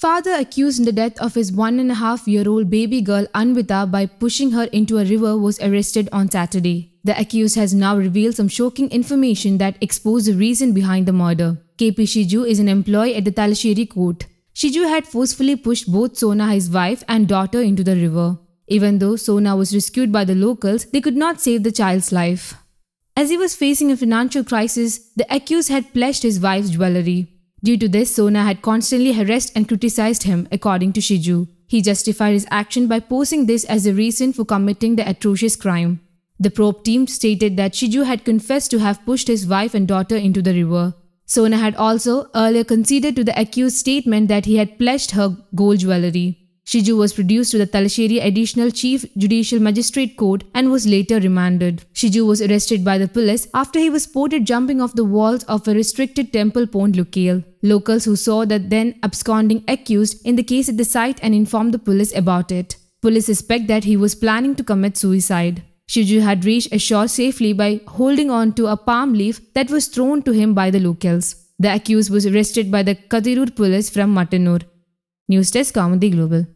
Father accused in the death of his one and a half year old baby girl Anvita by pushing her into a river was arrested on Saturday. The accused has now revealed some shocking information that exposed the reason behind the murder. KP Shiju is an employee at the Talashiri court. Shiju had forcefully pushed both Sona, his wife, and daughter into the river. Even though Sona was rescued by the locals, they could not save the child's life. As he was facing a financial crisis, the accused had pledged his wife's jewelry. Due to this, Sona had constantly harassed and criticized him, according to Shiju. He justified his action by posing this as a reason for committing the atrocious crime. The probe team stated that Shiju had confessed to have pushed his wife and daughter into the river. Sona had also earlier conceded to the accused's statement that he had pledged her gold jewelry. Shiju was produced to the Talasheri Additional Chief Judicial Magistrate Court and was later remanded. Shiju was arrested by the police after he was spotted jumping off the walls of a restricted temple pond locale. Locals who saw the then absconding accused in the case at the site and informed the police about it. Police suspect that he was planning to commit suicide. Shiju had reached ashore safely by holding on to a palm leaf that was thrown to him by the locals. The accused was arrested by the Kadirur police from Matanur. News Desk Comedy Global.